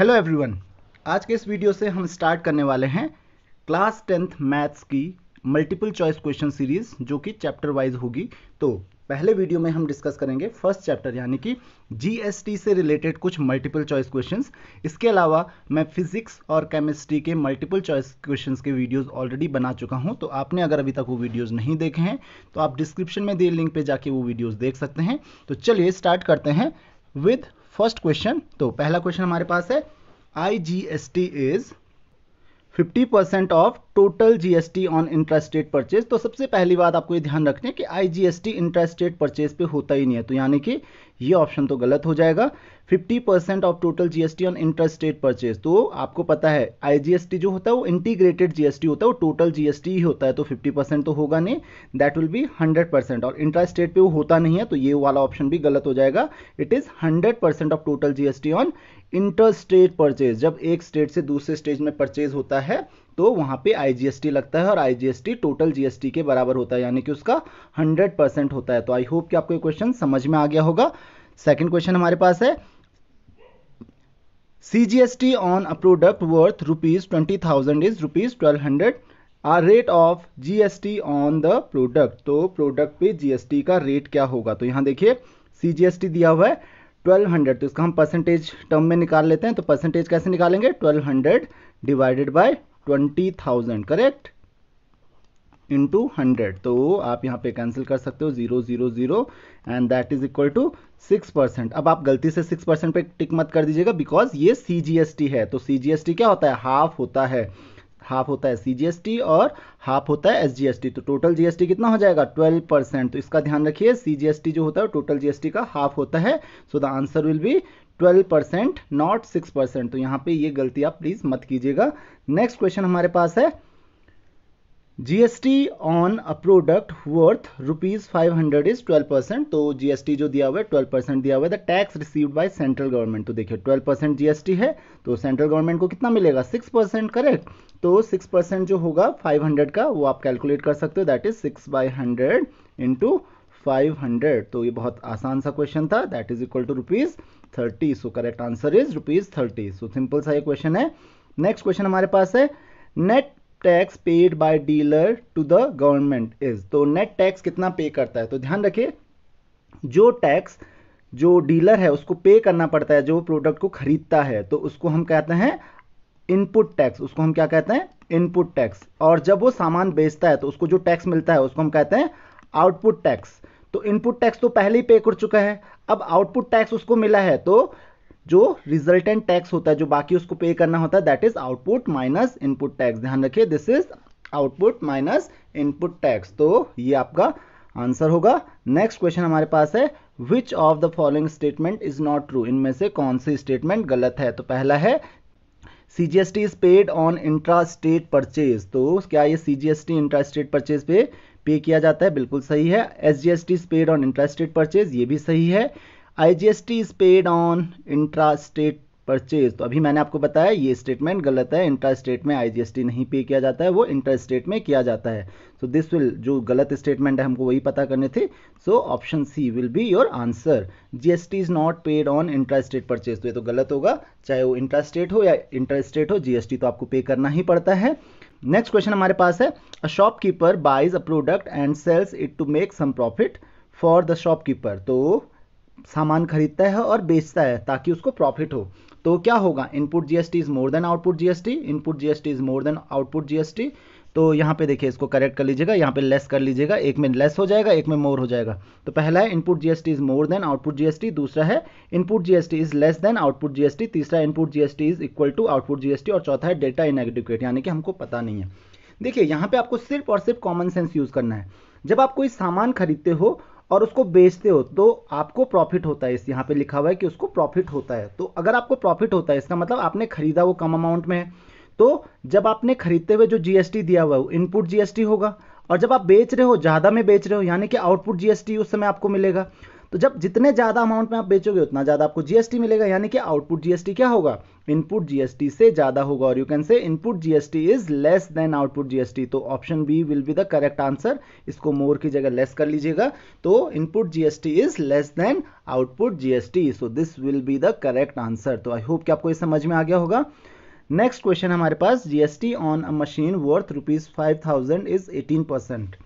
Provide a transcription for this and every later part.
Hello everyone आज के इस वीडियो से हम स्टार्ट करने वाले हैं क्लास टेंथ मैथ्स की मल्टीपल चॉइस क्वेश्चन सीरीज जो कि चैप्टर वाइज होगी तो पहले वीडियो में हम डिस्कस करेंगे फर्स्ट चैप्टर यानी कि जीएसटी से रिलेटेड कुछ मल्टीपल चॉइस क्वेश्चंस इसके अलावा मैं फिजिक्स और केमिस्ट्री के मल्टीपल चॉइस क्वेश्चंस के वीडियोस ऑलरेडी बना चुका हूं तो आपने अगर अभी तक वो वीडियोस नहीं देखे हैं तो आप डिस्क्रिप्शन में दिए लिंक पे जाके वो वीडियोज़ देख सकते हैं तो चलिए स्टार्ट करते हैं विद फर्स्ट क्वेश्चन तो पहला क्वेश्चन हमारे पास है I G S T is 50 percent of total GST on interest rate purchase तो सबसे पहली बात आपको ये ध्यान रखनी है कि आईजीएसटी इंटरेस्ट रेट परचेज पे होता ही नहीं है तो यानी कि ये ऑप्शन तो गलत हो जाएगा 50 percent of total GST on interest rate purchase तो आपको पता है आईजीएसटी जो होता है वो इंटीग्रेटेड जीएसटी होता है वो टोटल जीएसटी ही होता है तो 50 परसेंट तो होगा नहीं दैट विल बी 100 परसेंट और इंटरेस्ट रेट पे वो होता नहीं है तो ये वाला ऑप्शन भी गलत हो जाएगा it is 100 percent of total GST on interstate purchase जब एक स्टेट से दूसरे स्टेट में परचेज होता है तो वहां पे आईजीएसटी लगता है और आईजीएसटी टोटल जीएसटी के बराबर होता है यानी कि उसका 100 परसेंट होता है तो आई होप कि आपको ये क्वेश्चन समझ में आ गया होगा सेकंड क्वेश्चन हमारे पास है a product worth rupees twenty thousand is rupees twelve hundred a rate of GST on the product तो प्रोडक्ट पे जीएसटी का रेट क्या होगा तो यहां देखिए सीजीएसटी दिया हुआ है 1200 तो इसका हम परसेंटेज टर्म में निकाल लेते हैं तो परसेंटेज कैसे निकालेंगे 1200 divided by 20,000 correct into hundred तो आप यहाँ पे कैंसिल कर सकते हो zero zero zero and that is equal to six percent अब आप गलती से सिक्स परसेंट पे टिक मत कर दीजिएगा बिकॉज ये सी है तो सी क्या होता है हाफ होता है हाफ होता है सीजीएसटी और हाफ होता है एसजीएसटी तो टोटल जीएसटी कितना हो जाएगा 12 परसेंट तो इसका ध्यान रखिए सीजीएसटी जो होता है टोटल जीएसटी का हाफ होता है so the answer will be 12 percent not six percent तो यहां पे ये गलती आप प्लीज मत कीजिएगा नेक्स्ट क्वेश्चन हमारे पास है GST on a product worth rupees five hundred is twelve percent तो जीएसटी जो दिया हुआ है ट्वेल्व परसेंट दिया हुआ है the tax received by central government तो देखिए ट्वेल्व परसेंट जीएसटी है तो सेंट्रल गवर्नमेंट को कितना मिलेगा सिक्स परसेंट करेक्ट तो सिक्स परसेंट जो होगा फाइव हंड्रेड का वो आप कैलकुलेट कर सकते हो that is six by hundred into five hundred तो ये बहुत आसान सा क्वेश्चन था that is equal to rupees thirty so correct answer is rupees thirty so simple सा ये क्वेश्चन है नेक्स्ट क्वेश्चन हमारे पास है net tax paid by dealer to the government is तो नेट टैक्स कितना पे करता है तो ध्यान रखिए जो टैक्स जो डीलर है उसको पे करना पड़ता है जो प्रोडक्ट को खरीदता है तो उसको हम कहते हैं इनपुट टैक्स उसको हम क्या कहते हैं इनपुट टैक्स और जब वो सामान बेचता है तो उसको जो टैक्स मिलता है उसको हम कहते हैं आउटपुट टैक्स तो इनपुट टैक्स तो पहले ही पे कर चुका है अब आउटपुट टैक्स उसको मिला है तो जो रिजल्टेंट टैक्स होता है जो बाकी उसको पे करना होता है that is output minus input tax ध्यान रखिए this is output minus input tax तो ये आपका आंसर होगा नेक्स्ट क्वेश्चन हमारे पास है which of the following statement is not true इनमें से कौन सी स्टेटमेंट गलत है तो पहला है C G S T is paid on intrastate purchase तो क्या ये C G S T intrastate purchase पे पे किया जाता है बिल्कुल सही है S G S T is paid on intrastate purchase ये भी सही है I G S T is paid on intrastate purchase तो अभी मैंने आपको बताया ये स्टेटमेंट गलत है इंट्रा स्टेट में टी नहीं पे किया जाता है वो इंटर स्टेट में किया जाता है सो दिस विल जो गलत स्टेटमेंट है हमको वही पता करने थे so option C will be your answer GST is not paid on intrastate purchase तो ये तो गलत होगा चाहे वो इंट्रा स्टेट हो या इंटर स्टेट हो जीएसटी तो आपको पे करना ही पड़ता है नेक्स्ट क्वेश्चन हमारे पास है a shopkeeper buys a product and sells it to make some profit for the shopkeeper तो सामान खरीदता है और बेचता है ताकि उसको प्रॉफिट हो तो क्या होगा input GST is more than output GST input GST is more than output GST तो यहाँ पे देखिए इसको करेक्ट कर लीजिएगा यहाँ पे लेस कर लीजिएगा एक में लेस हो जाएगा एक में मोर हो जाएगा तो पहला है input GST is more than output GST दूसरा है input GST is less than output GST तीसरा input GST is equal to output GST और चौथा है डेटा इनएडिक्वेट यानी कि हमको पता नहीं है देखिए यहाँ पे आपको सिर्फ और सिर्फ कॉमन सेंस यूज करना है जब आप कोई सामान खरीदते हो और उसको बेचते हो तो आपको प्रॉफिट होता है इस यहाँ पे लिखा हुआ है कि उसको प्रॉफिट होता है तो अगर आपको प्रॉफिट होता है इसका मतलब आपने खरीदा वो कम अमाउंट में है तो जब आपने खरीदते हुए जो जीएसटी दिया हुआ है वो इनपुट जीएसटी होगा और जब आप बेच रहे हो ज़्यादा में बेच रहे हो यानी कि आउटपुट जीएसटी उस समय आपको मिलेगा तो जब जितने ज़्यादा अमाउंट में आप बेचोगे उतना ज़्यादा आपको जीएसटी मिलेगा यानी कि आउटपुट जीएसटी क्या होगा इनपुट जीएसटी से ज़्यादा होगा और you can say input GST is less than output GST तो option B will be the correct answer इसको मोर की जगह लेस कर लीजिएगा तो input GST is less than output GST so this will be the correct answer तो I hope कि आपको ये समझ में आ गया होगा नेक्स्ट क्वेश्चन हमारे पास GST on a machine worth rupees five thousand is eighteen percent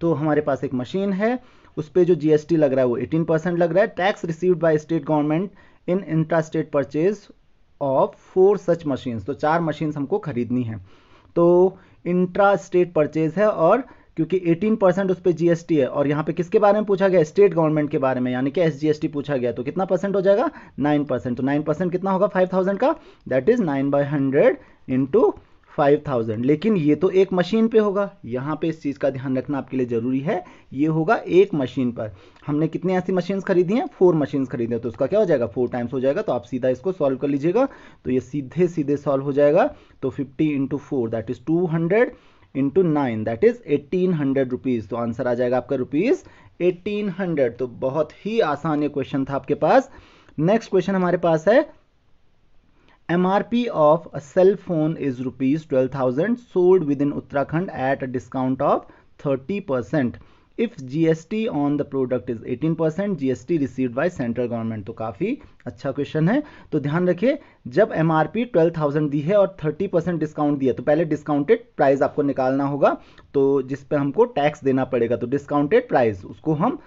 तो हमारे पास एक मशीन है उस पर जो जीएसटी लग रहा है वो 18 परसेंट लग रहा है tax received by state government in intrastate purchase of four such machines तो चार मशीन्स हमको खरीदनी है तो इंट्रा स्टेट परचेज है और क्योंकि 18 परसेंट उस पर जीएसटी है और यहाँ पे किसके बारे में पूछा गया स्टेट गवर्नमेंट के बारे में यानी कि एसजीएसटी पूछा गया तो कितना परसेंट हो जाएगा 9 परसेंट तो 9 परसेंट कितना होगा 5000 का that is 9 by hundred into five thousand लेकिन ये तो एक मशीन पे होगा यहाँ पे इस चीज़ का ध्यान रखना आपके लिए ज़रूरी है ये होगा एक मशीन पर हमने कितने ऐसी मशीन्स खरीदी हैं फोर मशीन्स खरीदे हैं तो उसका क्या हो जाएगा फोर टाइम्स हो जाएगा तो आप सीधा इसको सॉल्व कर लीजिएगा तो ये सीधे सीधे सॉल्व हो जाएगा तो fifty into four that is two hundred into nine that is eighteen hundred rupees तो आंसर आ जाएगा आपका रुपीज़ एटीन हंड्रेड तो बहुत ही आसान ये क्वेश्चन था आपके पास नेक्स्ट क्वेश्चन हमारे पास है MRP of a cell phone is rupees 12,000 sold within Uttarakhand at a discount of 30%. If GST on the product is 18%, GST received by central government. तो काफ़ी अच्छा क्वेश्चन है तो ध्यान रखिए जब MRP 12,000 दी है और 30% डिस्काउंट दिया तो पहले डिस्काउंटेड प्राइस आपको निकालना होगा तो जिस पर हमको टैक्स देना पड़ेगा तो डिस्काउंटेड प्राइस उसको हम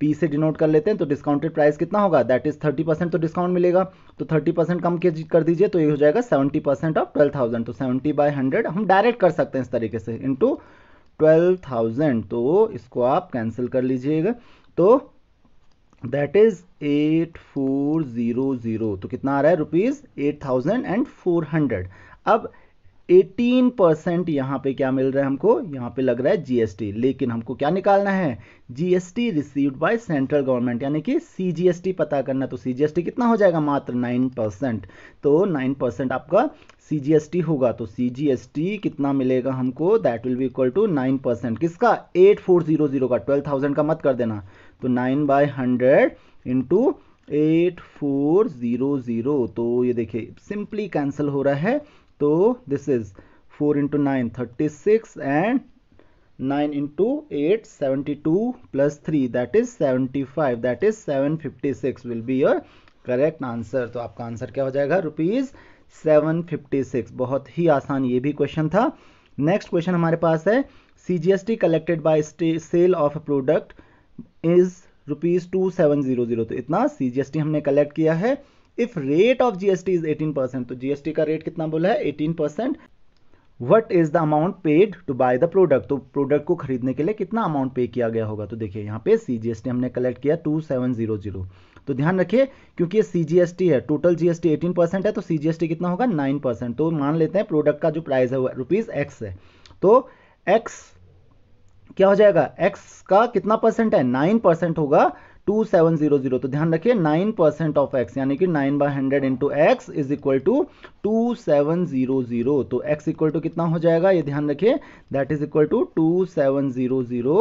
पी से डिनोट कर लेते हैं तो डिस्काउंटेड प्राइस कितना होगा दैट इज थर्टी परसेंट तो डिस्काउंट मिलेगा तो थर्टी परसेंट कम कर दीजिए तो ये हो जाएगा seventy percent of twelve thousand तो सेवेंटी बाई हंड्रेड हम डायरेक्ट कर सकते हैं इस तरीके से इंटू ट्वेल्व थाउजेंड तो इसको आप कैंसिल कर लीजिएगा तो that is eight four zero zero तो कितना आ रहा है rupees eight thousand and four hundred अब 18 परसेंट यहां पर क्या मिल रहा है हमको यहां पे लग रहा है जीएसटी लेकिन हमको क्या निकालना है GST received by central government यानी कि सीजीएसटी पता करना तो सीजीएसटी कितना हो जाएगा मात्र 9 परसेंट तो 9 परसेंट आपका सीजीएसटी होगा तो सीजीएसटी कितना मिलेगा हमको that will be equal to nine percent किसका 8400 का 12000 का मत कर देना तो nine by hundred into eight four zero zero तो ये देखिए सिंपली कैंसिल हो रहा है तो this is four into nine thirty six and nine into eight seventy two plus three that is seventy five that is seven fifty six will be your correct answer तो आपका answer क्या हो जाएगा rupees seven fifty six बहुत ही आसान ये भी question था नेक्स्ट क्वेश्चन हमारे पास है C G S T collected by sale of a product is rupees two seven zero zero तो इतना सीजीएसटी हमने कलेक्ट किया है if rate of GST is eighteen percent तो जीएसटी का रेट कितना बोला है eighteen percent what is the amount paid to buy the product तो प्रोडक्ट को खरीदने के लिए कितना अमाउंट पे किया गया होगा तो देखिए यहाँ पे सीजीएसटी हमने कलेक्ट किया टू सेवन जीरो जीरो तो ध्यान रखिए क्योंकि ये सीजीएसटी है टोटल जीएसटी एटीन परसेंट है तो सीजीएसटी कितना होगा नाइन परसेंट तो मान लेते हैं प्रोडक्ट का जो प्राइस है वो रुपीज एक्स है तो एक्स क्या हो जाएगा एक्स का कितना परसेंट है नाइन परसेंट होगा टू सेवन जीरो जीरो तो ध्यान रखिए नाइन परसेंट ऑफ एक्स यानी कि nine by hundred into X is equal to two seven zero zero तो एक्स इक्वल टू कितना हो जाएगा ये ध्यान रखिए that is equal to two seven zero zero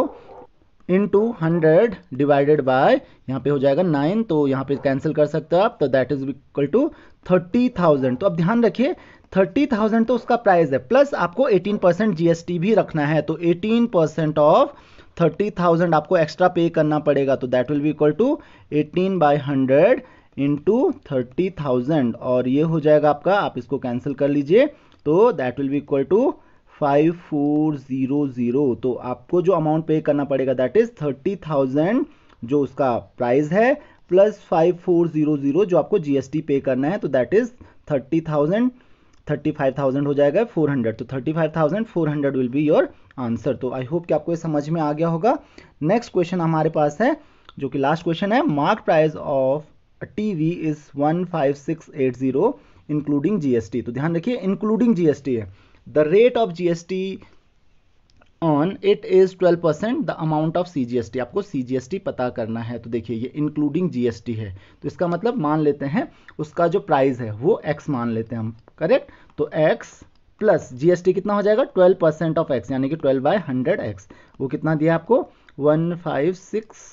into hundred divided by यहाँ पे हो जाएगा नाइन तो यहाँ पे कैंसिल कर सकते हो आप तो that is equal to thirty thousand तो अब ध्यान रखिए थर्टी थाउजेंड तो उसका प्राइस है प्लस आपको एटीन परसेंट जीएसटी भी रखना है तो eighteen percent of thirty thousand आपको एक्स्ट्रा पे करना पड़ेगा तो that will be equal to eighteen by hundred into thirty thousand और ये हो जाएगा आपका आप इसको कैंसिल कर लीजिए तो that will be equal to five four zero zero तो आपको जो अमाउंट पे करना पड़ेगा दैट इज़ थर्टी थाउजेंड जो उसका प्राइस है plus five four zero zero जो आपको जीएसटी पे करना है तो that is thirty thousand thirty five thousand हो जाएगा फोर हंड्रेड तो thirty five thousand four hundred will be your answer तो आई होप कि आपको ये समझ में आ गया होगा नेक्स्ट क्वेश्चन हमारे पास है जो कि लास्ट क्वेश्चन है mark price of T V is one five six eight zero including GST तो ध्यान रखिए इंक्लूडिंग जीएसटी है the rate of GST on it is 12 percent the amount of C G S T आपको C G S T पता करना है तो देखिए ये इंक्लूडिंग जी एस टी है तो इसका मतलब मान लेते हैं उसका जो प्राइस है वो एक्स मान लेते हैं हम करेक्ट तो X plus G S T कितना हो जाएगा ट्वेल्व परसेंट ऑफ एक्स यानी कि ट्वेल्व बाय हंड्रेड एक्स वो कितना दिया आपको one five six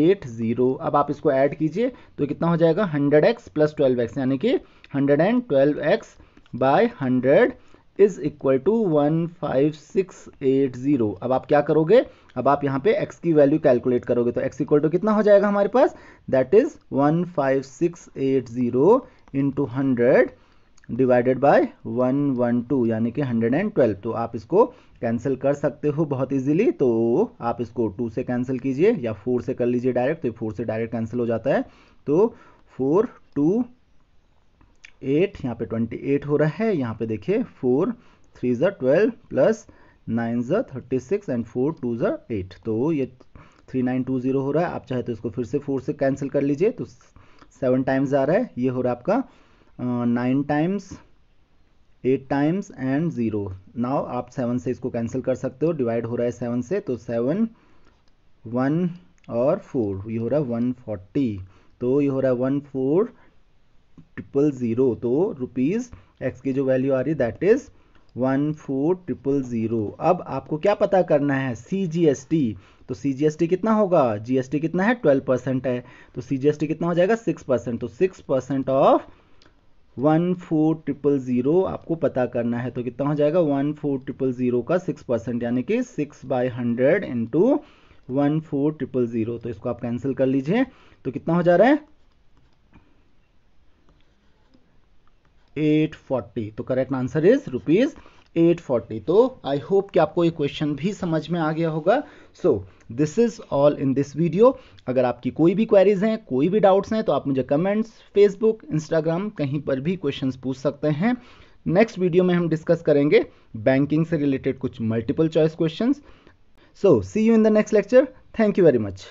eight zero अब आप इसको ऐड कीजिए तो कितना हो जाएगा hundred X plus twelve X यानी कि hundred and twelve X by hundred is equal to one five six eight zero अब आप क्या करोगे अब आप यहाँ पे x की वैल्यू कैलकुलेट करोगे तो x इक्वल टू कितना हो जाएगा हमारे पास that is one five six eight zero into hundred divided by one one two यानी कि हंड्रेड एंड ट्वेल्व तो आप इसको कैंसिल कर सकते हो बहुत इजीली तो आप इसको टू से कैंसिल कीजिए या फोर से कर लीजिए डायरेक्ट तो फोर से डायरेक्ट कैंसिल हो जाता है तो फोर टू एट यहाँ पे ट्वेंटी एट हो रहा है यहाँ पे देखिए फोर थ्री ज़ा ट्वेल्व प्लस नाइन ज़ा thirty six and four two ज़ा एट तो ये थ्री नाइन टू ज़ीरो हो रहा है आप चाहे तो इसको फिर से फोर से कैंसिल कर लीजिए तो सेवन टाइम्स आ रहा है ये हो रहा है आपका nine times eight times and zero now आप सेवन से इसको कैंसिल कर सकते हो डिवाइड हो रहा है सेवन से तो सेवन वन और फोर ये हो रहा है वन फोर्टी तो ये हो रहा है वन फोर ट्रिपल ज़ीरो तो रुपीज़ एक्स की जो वैल्यू आ रही है that is one four triple zero अब आपको क्या पता करना है सी जी एस टी तो सी जी एस टी कितना होगा जी एस टी कितना है ट्वेल्व परसेंट है तो सी जी एस टी कितना हो जाएगा सिक्स परसेंट तो six percent of one four triple zero आपको पता करना है तो कितना हो जाएगा वन फोर ट्रिपल ज़ीरो का सिक्स परसेंट यानी कि six by hundred into one four triple zero तो इसको आप कैंसिल कर लीजिए तो कितना हो जा रहा है 840 तो करेक्ट आंसर इज रुपीज 840 तो आई होप कि आपको ये क्वेश्चन भी समझ में आ गया होगा so this is all in this video अगर आपकी कोई भी क्वेरीज हैं कोई भी डाउट्स हैं तो आप मुझे कमेंट्स फेसबुक इंस्टाग्राम कहीं पर भी क्वेश्चंस पूछ सकते हैं नेक्स्ट वीडियो में हम डिस्कस करेंगे बैंकिंग से रिलेटेड कुछ multiple choice questions so see you in the next lecture thank you very much